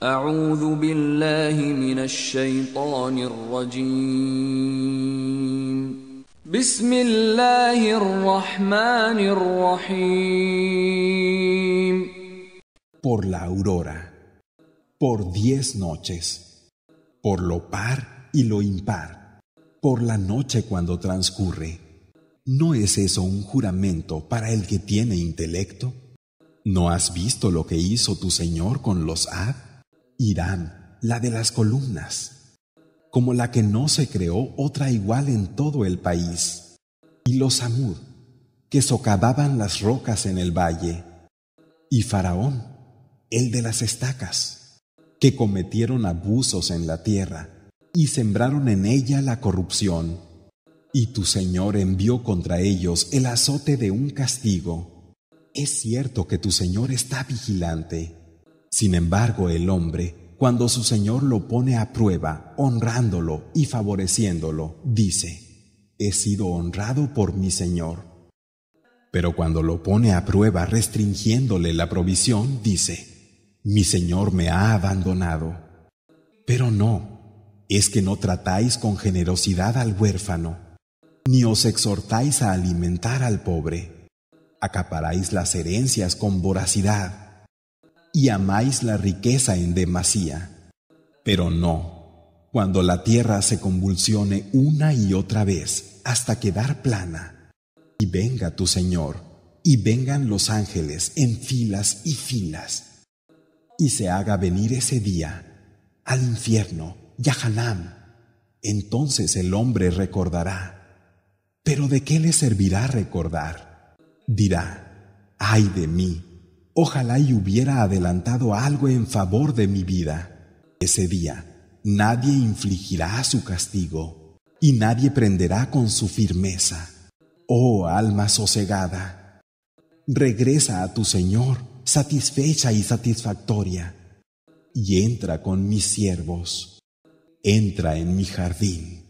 Por la aurora, por diez noches, por lo par y lo impar, por la noche cuando transcurre. ¿No es eso un juramento para el que tiene intelecto? ¿No has visto lo que hizo tu Señor con los Ad? Irán, la de las columnas, como la que no se creó otra igual en todo el país, y los Amur, que socavaban las rocas en el valle, y Faraón, el de las estacas, que cometieron abusos en la tierra y sembraron en ella la corrupción. Y tu Señor envió contra ellos el azote de un castigo. Es cierto que tu Señor está vigilante. Sin embargo, el hombre, cuando su Señor lo pone a prueba, honrándolo y favoreciéndolo, dice, He sido honrado por mi Señor. Pero cuando lo pone a prueba restringiéndole la provisión, dice, Mi Señor me ha abandonado. Pero no, es que no tratáis con generosidad al huérfano, ni os exhortáis a alimentar al pobre. Acaparáis las herencias con voracidad y amáis la riqueza en demasía. Pero no, cuando la tierra se convulsione una y otra vez hasta quedar plana, y venga tu Señor, y vengan los ángeles en filas y filas, y se haga venir ese día al infierno, Yahanam, entonces el hombre recordará. Pero ¿de qué le servirá recordar? Dirá, ay de mí Ojalá y hubiera adelantado algo en favor de mi vida. Ese día nadie infligirá su castigo y nadie prenderá con su firmeza. Oh alma sosegada, regresa a tu Señor satisfecha y satisfactoria y entra con mis siervos, entra en mi jardín.